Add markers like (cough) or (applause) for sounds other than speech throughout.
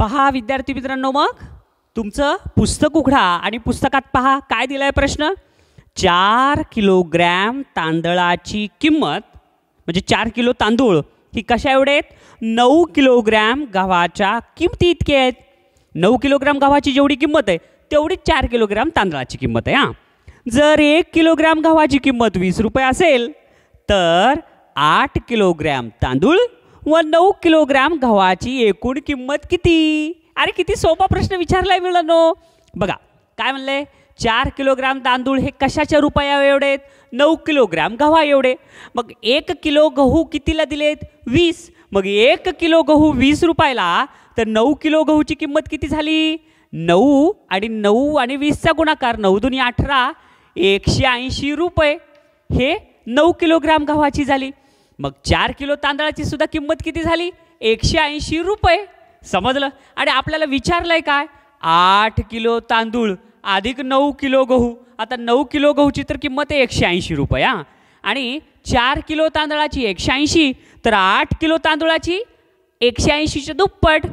पहा विद्यार्थी मित्रांनो मग तुमचं पुस्तक उघडा आणि पुस्तकात पहा काय दिला आहे प्रश्न चार किलोग्रॅम तांदळाची किंमत म्हणजे चार किलो तांदूळ ही कशा एवढे आहेत नऊ किलोग्रॅम गव्हाच्या किमती इतके आहेत नऊ किलोग्रॅम गव्हाची जेवढी किंमत आहे तेवढी चार किलोग्रॅम तांदळाची किंमत आहे हां जर एक किलोग्रॅम गव्हाची किंमत वीस रुपये असेल तर आठ किलोग्रॅम तांदूळ व नऊ किलोग्राम गव्हाची एकूण किंमत किती अरे किती सोपा प्रश्न विचारलाय मिळानो बघा काय म्हणलंय चार किलोग्राम तांदूळ हे कशाच्या रुपया एवढे नऊ किलोग्राम गव्हा एवढे मग एक किलो गहू कितीला दिलेत वीस मग एक किलो गहू वीस रुपयाला तर नऊ किलो गहूची किंमत किती झाली नऊ आणि नऊ आणि वीसचा गुणाकार नऊ दोन्ही अठरा एकशे ऐंशी रुपये हे नऊ किलोग्राम गव्हाची झाली मग चार किलो तांदळाची सुद्धा किंमत किती झाली एकशे ऐंशी रुपये समजलं आणि आपल्याला विचारलं आहे काय आठ किलो तांदूळ अधिक नऊ किलो गहू आता नऊ किलो गहूची तर किंमत आहे एकशे ऐंशी रुपये हां आणि चार किलो तांदळाची एकशे ऐंशी तर आठ किलो तांदूळाची एकशे ऐंशीचे दुप्पट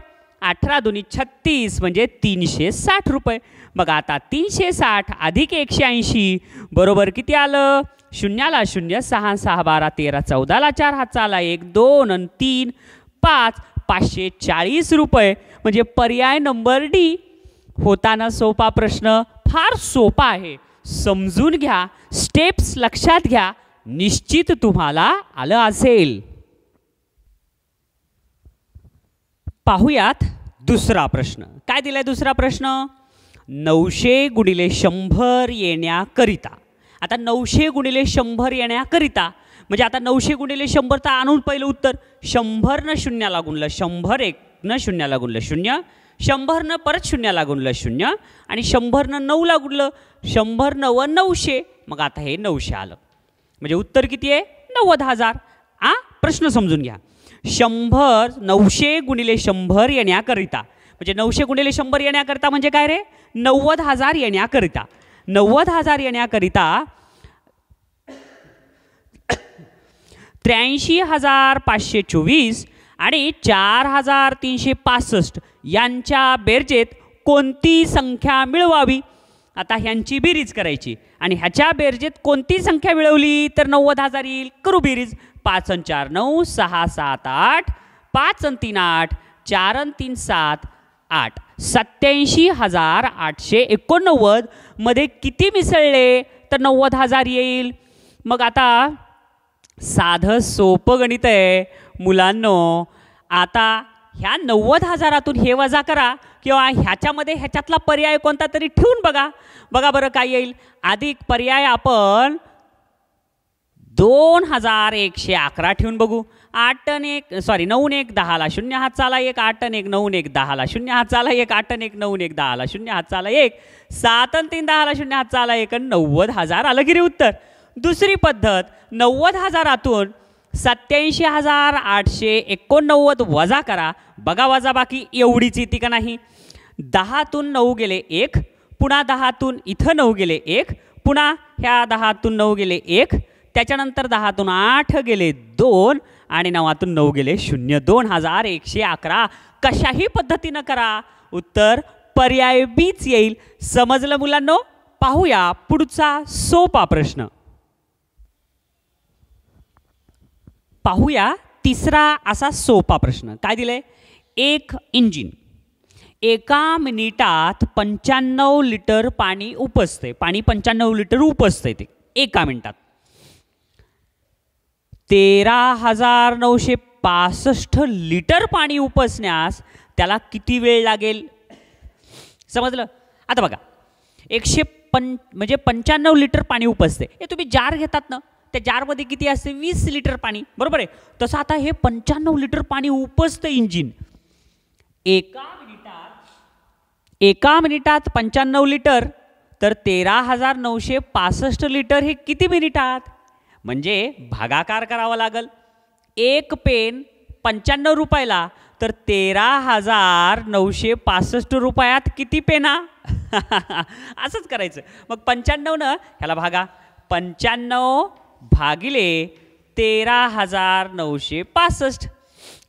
अठरा दोन्ही छत्तीस म्हणजे तीनशे साठ रुपये मग आता तीनशे साठ अधिक एकशे ऐंशी बरोबर किती आलं शून्याला शून्य सहा सहा बारा तेरा चौदाला चार हा चाला एक दोन आणि तीन पाच पाचशे चाळीस रुपये म्हणजे पर्याय नंबर डी होताना सोपा प्रश्न फार सोपा आहे समजून घ्या स्टेप्स लक्षात घ्या निश्चित तुम्हाला आलं असेल पाहूयात दुसरा प्रश्न काय दिलाय दुसरा प्रश्न नऊशे गुणिले शंभर येण्याकरिता आता नऊशे गुणिले शंभर येण्याकरिता म्हणजे आता नऊशे गुणिले शंभर तर आणून पहिलं उत्तर शंभरनं शून्याला गुणलं शंभर एकनं शून्याला गुणलं शून्य शंभरनं परत शून्याला गुणलं शून्य आणि शंभरनं नऊला गुणलं शंभर नव नऊशे मग आता हे नऊशे आलं म्हणजे उत्तर किती आहे नव्वद हजार आ प्रश्न समजून घ्या शंभर नऊशे गुणिले शंभर येण्याकरिता म्हणजे नऊशे गुणिले शंभर येण्याकरिता म्हणजे काय रे नव्वद हजार येण्याकरिता नव्वद हजार येण्याकरिता त्र्याऐंशी हजार पाचशे चोवीस आणि चार हजार तीनशे पासष्ट यांच्या बेरजेत कोणती संख्या मिळवावी आता ह्यांची बेरीज करायची आणि ह्याच्या बेरजेत कोणती संख्या मिळवली तर नव्वद हजार येईल करू बेरीज पाच अन चार नऊ सहा सात आठ पाच अन तीन आठ चार अन तीन सात आठ सत्याऐंशी हजार आठशे मध्ये किती मिसळले तर नव्वद हजार येईल मग आता साधं सोपं गणित आहे मुलांनो आता ह्या नव्वद हजारातून हे वजा करा किंवा ह्याच्यामध्ये ह्याच्यातला पर्याय कोणता तरी ठेवून बघा बघा बरं काय येईल अधिक पर्याय आपण दोन हजार एकशे अकरा ठेवून बघू आठ टन एक सॉरी नऊ एक दहाला शून्य हात चाला एक आठ टन एक नऊन एक दहाला शून्य हात चाला एक आठ टन एक नऊन एक दहाला शून्य हात चाला एक सात तीन दहाला शून्य हात चाला एक नव्वद हजार आलं की उत्तर दुसरी पद्धत नव्वद हजारातून सत्याऐंशी हजार आठशे एकोणनव्वद वजा करा बघा वजा बाकी एवढीच येते का नाही दहातून नऊ गेले एक पुन्हा दहातून इथं नऊ गेले एक पुन्हा ह्या दहातून नऊ गेले एक त्याच्यानंतर दहातून आठ गेले दोन आणि नवातून नऊ गेले शून्य दोन हजार एकशे अकरा कशाही पद्धतीनं करा उत्तर पर्याय बीच येईल समजलं मुलांनो पाहूया पुढचा सोपा प्रश्न पाहूया तिसरा असा सोपा प्रश्न काय दिले एक इंजिन एका मिनिटात पंच्याण्णव लिटर पाणी उपसते पाणी पंच्याण्णव लिटर उपसते ते एका मिनिटात तेरा हजार नऊशे पासष्ट लिटर पाणी उपसण्यास त्याला किती वेळ लागेल समजलं आता बघा एकशे पं म्हणजे पंच्याण्णव लिटर पाणी उपसते हे तुम्ही जार घेतात ना त्या जारमध्ये किती असते वीस लिटर पाणी बरोबर आहे तसं आता हे पंच्याण्णव लिटर पाणी उपसतं इंजिन एका मिनिटात एका मिनिटात पंच्याण्णव लिटर तर तेरा हजार नऊशे पासष्ट लिटर हे किती मिनिटात म्हणजे भागाकार करावा लागल एक पेन पंच्याण्णव रुपयाला तर तेरा हजार नऊशे पासष्ट रुपयात किती पेना (laughs) असंच करायचं मग पंच्याण्णवनं ह्याला भागा पंच्याण्णव भागिले तेरा हजार नऊशे पासष्ट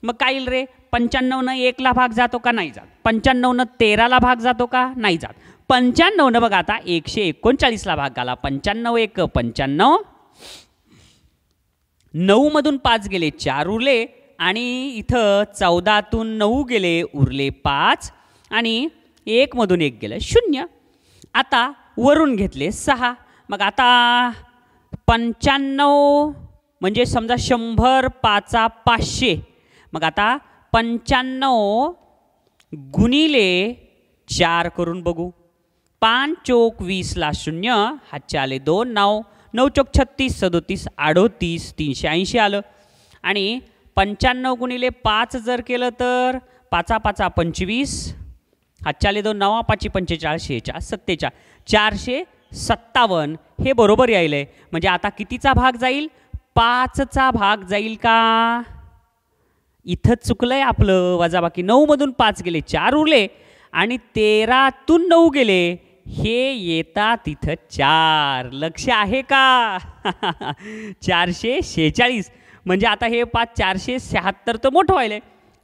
मग काय येईल रे पंच्याण्णवनं एकला भाग जातो का नाही जात पंच्याण्णवनं तेराला भाग जातो का नाही जात पंच्याण्णवनं बघा आता एकशे एकोणचाळीसला भाग घाला पंच्याण्णव एक पंच्याण्णव नऊमधून पाच गेले चार उरले आणि इथं चौदातून नऊ गेले उरले पाच आणि एकमधून एक गेलं शून्य आता वरून घेतले सहा मग आता पंच्याण्णव म्हणजे समजा शंभर पाचा पाचशे मग आता पंच्याण्णव गुणिले चार करून बघू पाच चोक वीसला शून्य हातचे आले दोन नऊ नऊ चौक छत्तीस सदोतीस अडोतीस तीनशे ऐंशी आलं आणि पंच्याण्णव गुणिले पाच जर केलं तर पाचा पाचा पंचवीस हातच्याले दोन नवा पाचशे पंचेचाळीस शेच्या सत्तेचाळ चारशे सत्तावन्न हे बरोबर यायलं आहे म्हणजे आता कितीचा भाग जाईल पाचचा भाग जाईल का इथं चुकलं आहे आपलं वजाबाकी नऊमधून पाच गेले चार उरले आणि तेरातून नऊ गेले हे येता तिथं चार लक्ष आहे का (laughs) चारशे शेहेचाळीस म्हणजे आता हे पाच चारशे शहात्तर तर मोठं व्हायलं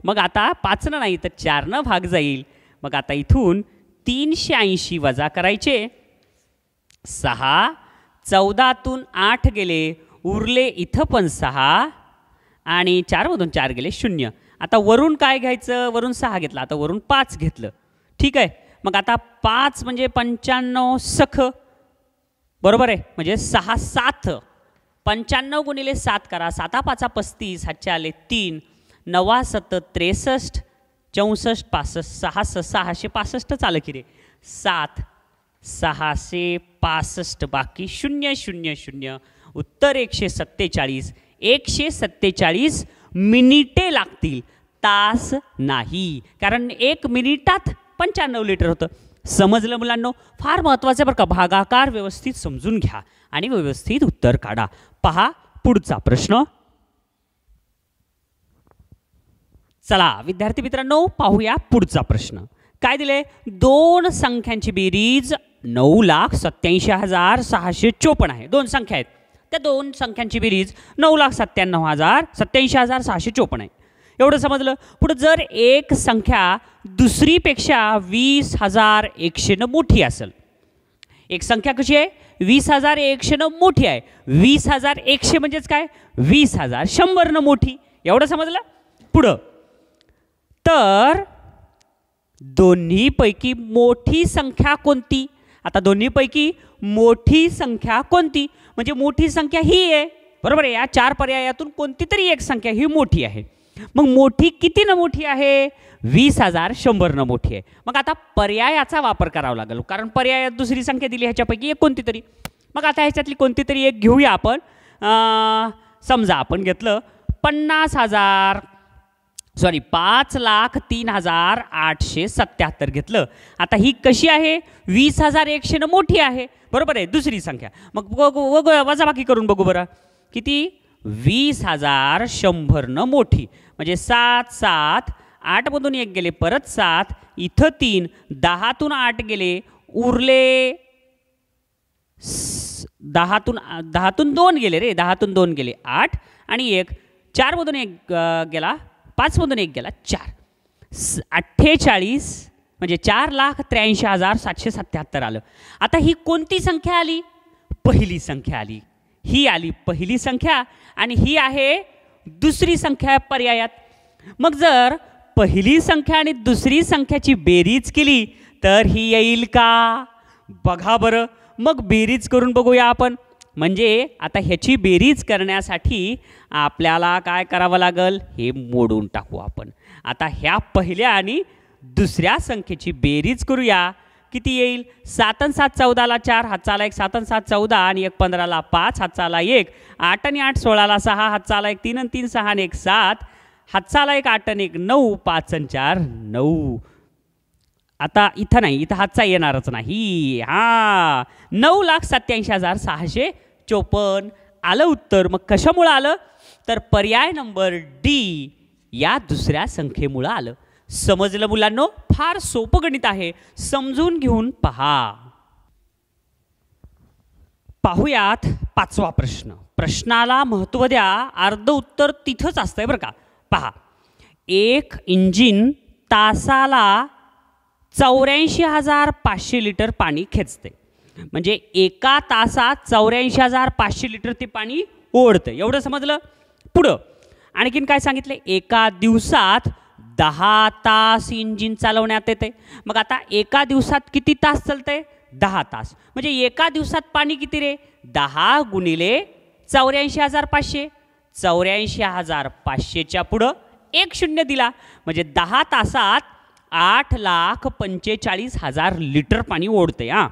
मग आता पाचनं नाही तर चारनं भाग जाईल मग आता इथून तीनशे ऐंशी वजा करायचे सहा चौदातून आठ गेले उरले इथं पण सहा आणि चारमधून चार गेले शून्य आता वरून काय घ्यायचं वरून सहा घेतला आता वरून पाच घेतलं ठीक आहे मग आता पाच म्हणजे पंच्याण्णव सख बरोबर आहे म्हणजे सहा सात पंच्याण्णव गुणिले सात करा साता पाचा पस्तीस हातचे आले तीन नवा सत त्रेसष्ट चौसष्ट पासष्ट सहा स सहाशे पासष्ट चाललं की रे सात सहाशे पासष्ट बाकी शून्य शून्य शून्य उत्तर एकशे सत्तेचाळीस एकशे सत्तेचाळीस मिनिटे लागतील तास नाही कारण एक मिनिटात पंच्याण्णव लिटर होतं समजलं मुलांनो फार महत्त्वाचं आहे बरं का भागाकार व्यवस्थित समजून घ्या आणि व्यवस्थित उत्तर काढा पहा पुढचा प्रश्न चला विद्यार्थी मित्रांनो पाहूया पुढचा प्रश्न काय दिले दोन संख्यांची बेरीज नऊ लाख सत्याऐंशी हजार सहाशे चोपन्न आहे दोन संख्या आहेत त्या दोन संख्यांची बेरीज नऊ लाख सत्त्याण्णव हजार सत्याऐंशी हजार सहाशे चोपन्न आहे एवढं समजलं पुढं जर एक संख्या दुसरीपेक्षा वीस हजार एकशेनं मोठी असेल एक संख्या कशी आहे वीस हजार एकशेनं मोठी आहे वीस हजार एकशे म्हणजेच काय वीस हजार शंभरनं मोठी एवढं समजलं पुढं तर दोन्हीपैकी मोठी संख्या कोणती आता दोन्हीपैकी मोठी संख्या कोणती म्हणजे मोठी संख्या ही आहे बरोबर आहे या चार पर्यायातून कोणती तरी एक संख्या ही मोठी आहे मग मोठी किती न मोठी आहे वीस हजार शंभर न मोठी आहे मग आता पर्यायाचा वापर करावा लागेल कारण पर्यायात दुसरी संख्या दिली ह्याच्यापैकी एक कोणती तरी मग आता ह्याच्यातली कोणती तरी एक घेऊया आपण समजा आपण घेतलं पन्नास हजार सॉरी पाच लाख तीन हजार आठशे सत्याहत्तर घेतलं आता ही कशी आहे वीस हजार एकशे न मोठी आहे बरोबर आहे दुसरी संख्या मग वजाबाकी करून बघू बरं किती वीस हजार शंभरनं मोठी म्हणजे सात सात आठमधून एक गेले परत सात इथं तीन दहातून आठ गेले उरले दहातून दहातून दोन गेले रे दहातून दोन गेले आठ आणि एक चारमधून एक गेला पाचमधून एक गेला चार अठ्ठेचाळीस म्हणजे चार लाख त्र्याऐंशी हजार सातशे सत्याहत्तर आलं आता ही कोणती संख्या आली पहिली संख्या आली ही आली पहिली संख्या आणि ही आहे दुसरी संख्या पर्यायात मग जर पहिली संख्या आणि दुसरी संख्याची बेरीज केली तर ही येईल का बघा बरं मग बेरीज करून बघूया आपण म्हणजे आता ह्याची बेरीज करण्यासाठी आपल्याला काय करावं लागेल हे मोडून टाकू आपण आता ह्या पहिल्या आणि दुसऱ्या संख्येची बेरीज करूया किती येईल सात आणि सात चौदाला चार हातचाला एक आणि सात चौदा आणि एक पंधराला पाच हातचाला एक आठ आणि आठ सोळाला सहा हातचाला एक तीन आणि तीन सहा आणि एक सात हातचाला एक आठ आणि एक नऊ पाच आणि चार नऊ आता इथं नाही इथं हातचा येणारच नाही हा नऊ लाख सत्याऐंशी हजार सहाशे चोपन्न आलं उत्तर मग कशामुळं आलं तर पर्याय नंबर डी या दुसऱ्या संख्येमुळं आलं समजलं मुलांनो फार सोपं गणित आहे समजून घेऊन पहा पाहुयात पाचवा प्रश्न प्रश्नाला महत्त्व द्या अर्ध उत्तर तिथंच असतंय बरं का पहा एक इंजिन तासाला चौऱ्याऐंशी हजार पाचशे लिटर पाणी खेचते म्हणजे एका तासात चौऱ्याऐंशी हजार पाचशे लिटर ते पाणी ओढतं एवढं समजलं पुढं आणखीन काय सांगितलं एका दिवसात दहा तास इंजिन चालवण्यात येते मग आता एका दिवसात किती तास चालतंय दहा तास म्हणजे एका दिवसात पाणी किती रे दहा गुणिले चौऱ्याऐंशी हजार पाचशे चौऱ्याऐंशी हजार पाचशेच्या पुढं एक शून्य दिला म्हणजे दहा तासात आठ लाख पंचेचाळीस हजार लिटर पाणी ओढते हां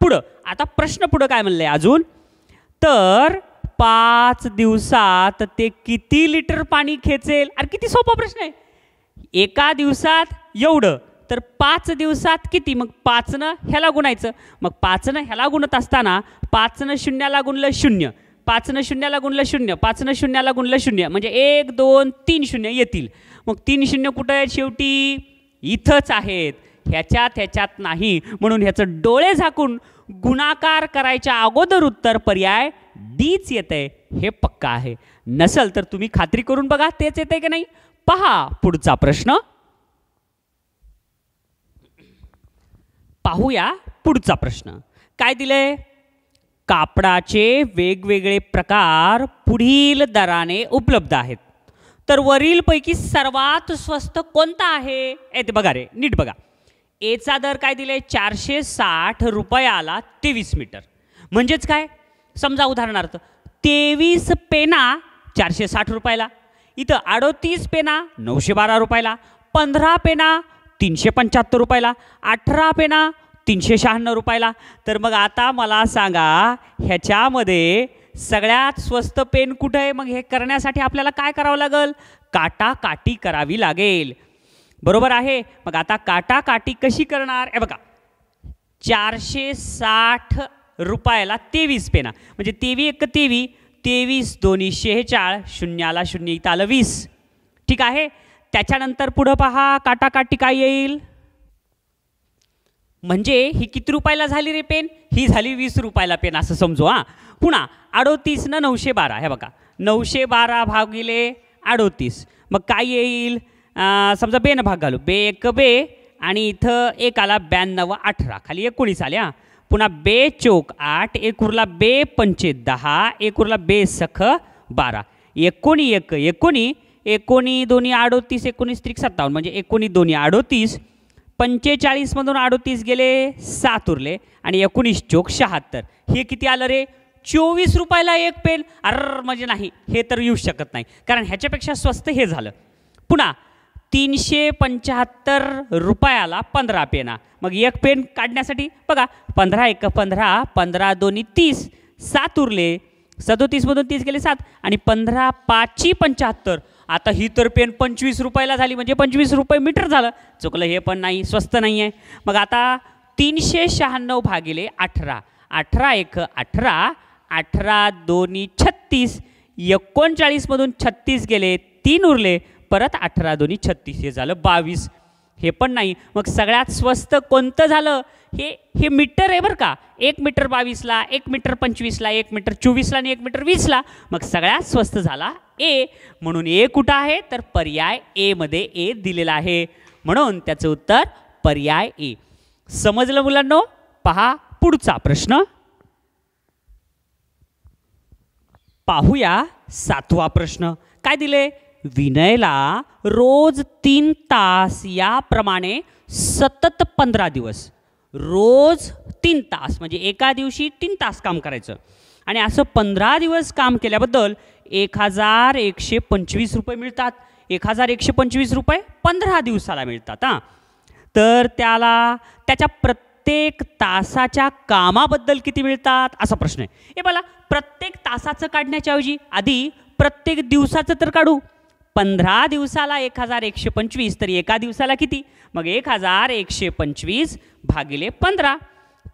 पुढं आता प्रश्न पुढं काय म्हणलं अजून तर पाच दिवसात ते किती लिटर पाणी खेचेल अरे किती सोपा प्रश्न आहे एका दिवसात एवढं तर पाच दिवसात किती मग पाचनं ह्याला गुणायचं मग पाचनं ह्याला गुणत असताना पाचनं शून्याला गुणलं शून्य पाचनं शून्याला गुणलं शून्य पाचनं शून्याला गुणलं शून्य म्हणजे एक दोन तीन शून्य येतील मग तीन शून्य कुठं आहेत शेवटी इथंच आहेत ह्याच्यात ह्याच्यात नाही म्हणून ह्याचं डोळे झाकून गुणाकार करायच्या अगोदर उत्तर पर्याय डीच येत आहे हे पक्का आहे नसेल तर तुम्ही खात्री करून बघा तेच येतं आहे की नाही पहा पुढचा प्रश्न पाहूया पुढचा प्रश्न काय दिले कापडाचे वेगवेगळे प्रकार पुढील दराने उपलब्ध आहेत तर वरीलपैकी सर्वात स्वस्त कोणता आहे येते बघा रे नीट बघा एचा दर काय दिले चारशे साठ रुपयाला तेवीस मीटर म्हणजेच काय समजा उदाहरणार्थ तेवीस पेना चारशे साठ रुपयाला इथं अडोतीस पेना नऊशे बारा रुपयाला पंधरा पेना तीनशे पंच्याहत्तर रुपयाला अठरा पेना तीनशे शहाण्णव रुपयाला तर मग आता मला सांगा ह्याच्यामध्ये सगळ्यात स्वस्त पेन कुठं आहे मग हे करण्यासाठी आपल्याला काय करावं लागेल काटाकाटी करावी लागेल बरोबर आहे मग आता काटाकाटी कशी करणार हे बघा चारशे साठ रुपयाला तेवीस पेना म्हणजे तेवी एक तेवी तेवीस दोन्ही शेहेचाळ शून्याला शून्य इथं वीस ठीक आहे त्याच्यानंतर पुढं पहा काटाकाटी काय येईल म्हणजे ही किती रुपयाला झाली रे पेन ही झाली वीस रुपयाला पेन असं समजू हां पुन्हा ना नऊशे बारा हे बघा नऊशे बारा भागिले अडोतीस मग काय येईल समजा बेन भाग घालू बे एक बे आणि इथं एक आला ब्याण्णव अठरा खाली एकोणीस आले पुन्हा बे चोक आठ एक उरला बे पंचे दहा एक उरला बे सख बारा एकोणी एक एकोणी एकोणी दोन्ही अडोतीस एकोणीस त्रिक सत्तावन्न म्हणजे एकोणी दोन्ही अडोतीस पंचेचाळीसमधून अडोतीस गेले सात उरले आणि एकोणीस चोक शहात्तर हे किती आलं रे चोवीस रुपयाला एक पेन अर म्हणजे नाही हे तर येऊ शकत नाही कारण ह्याच्यापेक्षा स्वस्त हे झालं पुन्हा तीनशे पंच्याहत्तर रुपयाला पंधरा पेना मग एक पेन काढण्यासाठी बघा पंधरा एक पंधरा पंधरा दोन्ही तीस सात उरले सदोतीसमधून तीस गेले सात आणि पंधरा पाचशे पंचाहत्तर आता ही तर पेन पंचवीस रुपयाला झाली म्हणजे पंचवीस रुपये मीटर झालं चुकलं हे पण नाही स्वस्त नाही आहे मग आता तीनशे शहाण्णव भागिले अठरा अठरा एक अठरा अठरा दोन्ही छत्तीस एकोणचाळीसमधून छत्तीस गेले तीन उरले परत अठरा दोन्ही छत्तीस हे झालं बावीस हे पण नाही मग सगळ्यात स्वस्त कोणतं झालं हे हे मीटर आहे बरं का एक मीटर बावीसला एक मीटर पंचवीसला एक मीटर चोवीसला आणि एक मीटर वीसला मग सगळ्यात स्वस्त झाला ए म्हणून ए कुठं आहे तर पर्याय ए मध्ये ए दिलेला आहे म्हणून त्याचं उत्तर पर्याय ए समजलं मुलांनो पहा पुढचा प्रश्न पाहूया सातवा प्रश्न काय दिले विनयला रोज तीन तास याप्रमाणे सतत पंधरा दिवस रोज तीन तास म्हणजे एका दिवशी तीन तास काम करायचं आणि असं पंधरा दिवस काम केल्याबद्दल एक हजार एकशे पंचवीस रुपये मिळतात एक हजार एकशे पंचवीस रुपये पंधरा दिवसाला मिळतात हां तर त्याला त्याच्या प्रत्येक तासाच्या कामाबद्दल किती मिळतात असा प्रश्न आहे हे मला प्रत्येक तासाचं काढण्याच्याऐवजी आधी प्रत्येक दिवसाचं तर काढू पंधरा दिवसाला एक हजार एकशे पंचवीस तर एका दिवसाला किती मग एक हजार एकशे पंचवीस भागिले पंधरा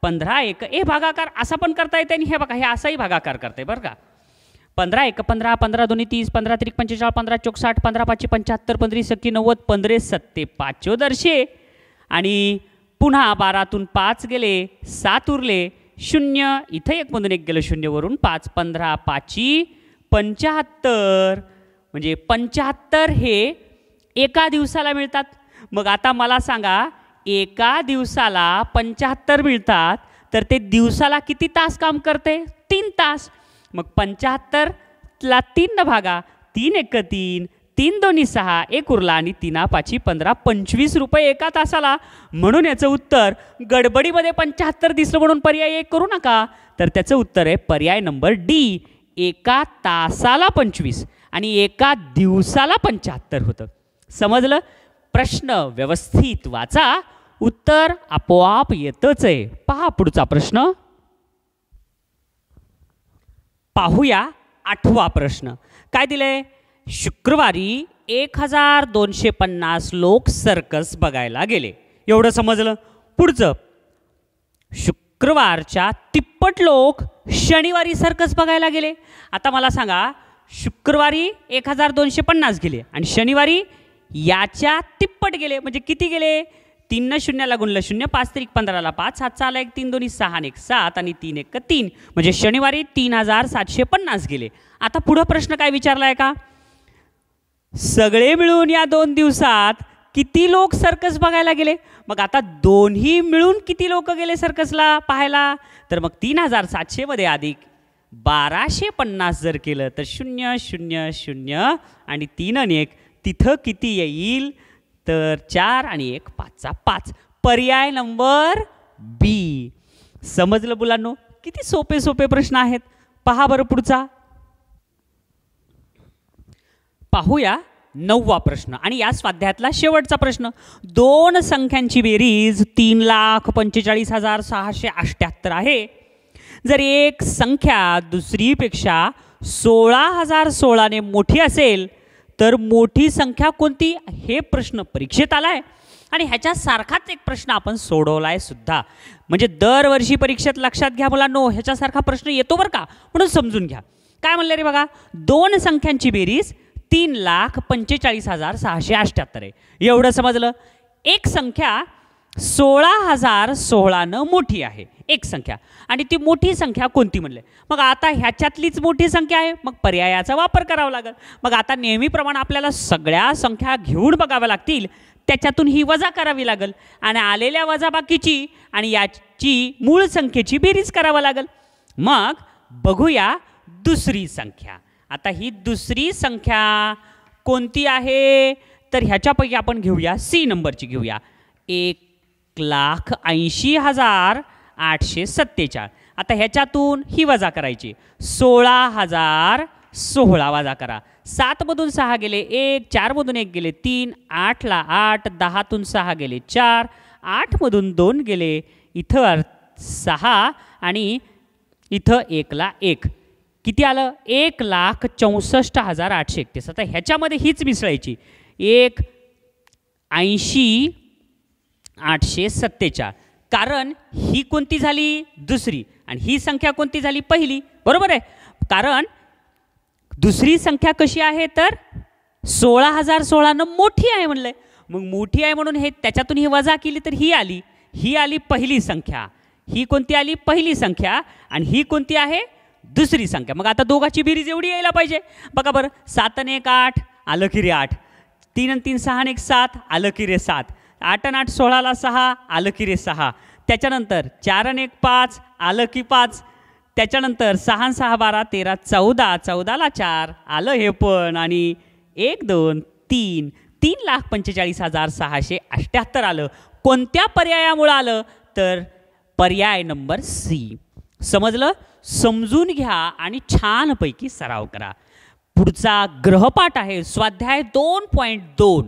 पंधरा एक ए भागाकार असा पण करता येते आणि हे बघा हे असाही भागाकार करते बरं का पंधरा एक पंधरा पंधरा दोन्ही तीस पंधरा त्रिक पंचेचाळीस पंधरा चौकसाठ पंधरा पाचशे पंच्याहत्तर पंधरी सक्की नव्वद पंधरे सत्ते पाचो दर्शे आणि पुन्हा बारातून पाच गेले सात उरले शून्य इथं एकमधून एक गेलं शून्यवरून पाच पंधरा पाचवी पंच्याहत्तर म्हणजे पंच्याहत्तर हे एका दिवसाला मिळतात मग आता मला सांगा एका दिवसाला पंच्याहत्तर मिळतात तर ते दिवसाला किती तास काम करते तीन तास मग पंच्याहत्तरला तीन न भागा तीन एक तीन तीन दोन्ही सहा एक उरला आणि तीना पाची पंधरा पंचवीस रुपये एका तासाला म्हणून याचं उत्तर गडबडीमध्ये पंच्याहत्तर दिसलं म्हणून पर्याय एक करू नका तर त्याचं उत्तर आहे पर्याय नंबर डी एका तासाला पंचवीस आणि एका दिवसाला पंच्याहत्तर होतं समजलं प्रश्न व्यवस्थित वाचा उत्तर आपोआप येतच आहे पहा पुढचा प्रश्न पाहूया आठवा प्रश्न काय दिले शुक्रवारी एक हजार दोनशे पन्नास लोक सर्कस बघायला गेले एवढं समजलं पुढचं शुक्रवारच्या तिप्पट लोक शनिवारी सर्कस बघायला गेले आता मला सांगा शुक्रवारी एक हजार दोनशे पन्नास गेले आणि शनिवारी याच्या तिप्पट गेले म्हणजे किती गेले तीन न शून्याला गुणलं शून्य पाच तरी पंधराला पाच सात चाला एक तीन दोन्ही सहा एक सात आणि तीन एक तीन म्हणजे शनिवारी तीन हजार सातशे पन्नास गेले आता पुढं प्रश्न काय विचारला आहे का सगळे मिळून या दोन दिवसात किती लोक सर्कस बघायला गेले मग आता दोन्ही मिळून किती लोक गेले सर्कसला पाहायला तर मग तीन हजार सातशेमध्ये अधिक बाराशे पन्नास जर केलं तर शून्य शून्य शून्य आणि तीन आणि एक तिथं किती येईल तर चार आणि एक पाचचा पाच पर्याय नंबर बी समजलं मुलांनो किती सोपे सोपे प्रश्न आहेत पहा बरं पुढचा पाहूया नववा प्रश्न आणि या स्वाध्यायातला शेवटचा प्रश्न दोन संख्यांची बेरीज तीन लाख पंचेचाळीस हजार सहाशे अष्ट्याहत्तर आहे जर एक संख्या दुसरीपेक्षा सोळा हजार सोळाने मोठी असेल तर मोठी संख्या कोणती हे प्रश्न परीक्षेत आला आहे आणि ह्याच्यासारखाच एक प्रश्न आपण सोडवला सुद्धा म्हणजे दरवर्षी परीक्षेत लक्षात घ्या मला नो ह्याच्यासारखा प्रश्न येतो बरं का म्हणून समजून घ्या काय म्हणलं रे बघा दोन संख्यांची बेरीज तीन लाख पंचेचाळीस हजार सहाशे अष्ट्याहत्तर आहे एवढं समजलं एक संख्या सोळा हजार सोळानं मोठी आहे एक संख्या आणि ती मोठी संख्या कोणती म्हणले मग आता ह्याच्यातलीच मोठी संख्या आहे मग पर्यायाचा वापर करावा लागेल मग आता नेहमीप्रमाणे आपल्याला सगळ्या संख्या घेऊन बघाव्या लागतील त्याच्यातून ही वजा करावी लागेल आणि आलेल्या वजाबाकीची आणि याची मूळ संख्येची बेरीज करावं लागेल मग बघूया दुसरी संख्या आता ही दुसरी संख्या कोणती आहे तर ह्याच्यापैकी आपण घेऊया सी नंबरची घेऊया एक लाख ऐंशी हजार आठशे सत्तेचाळ आता ह्याच्यातून ही वजा करायची सोळा हजार सोहळा वजा करा सातमधून सहा गेले एक चारमधून एक गेले तीन आठला आठ दहातून सहा गेले चार आठमधून दोन गेले इथं सहा आणि इथं एकला एक किती आलं एक लाख चौसष्ट हजार आठशे एकतीस आता ह्याच्यामध्ये हीच मिसळायची एक ऐंशी आठशे सत्तेचाळ कारण ही कोणती झाली दुसरी आणि ही संख्या कोणती झाली पहिली बरोबर आहे कारण दुसरी संख्या कशी आहे तर सोळा हजार सोळानं मोठी आहे म्हणलं मग मोठी आहे म्हणून हे त्याच्यातून ही वजा केली तर ही आली ही आली पहिली संख्या ही कोणती आली पहिली संख्या आणि ही कोणती आहे दुसरी संख्या मग आता दोघांची बिरीज एवढी यायला पाहिजे बघा बरं सात आणि एक आठ आलं की रे आठ तीन आणि तीन सहा आणि एक सात आलं की रे सात आठ आणि आठ सोळाला सहा आलं की रे सहा त्याच्यानंतर चार आणि एक पाच आलं की पाच त्याच्यानंतर सहा सहा बारा तेरा चौदा चौदाला चार आलं हे पण आणि एक दोन तीन तीन लाख पंचेचाळीस हजार सहाशे अठ्ठ्याहत्तर आलं कोणत्या पर्यायामुळं आलं तर पर्याय नंबर सी समजलं समजून घ्या आणि छानपैकी सराव करा पुढचा ग्रहपाठ आहे स्वाध्याय दोन पॉईंट दोन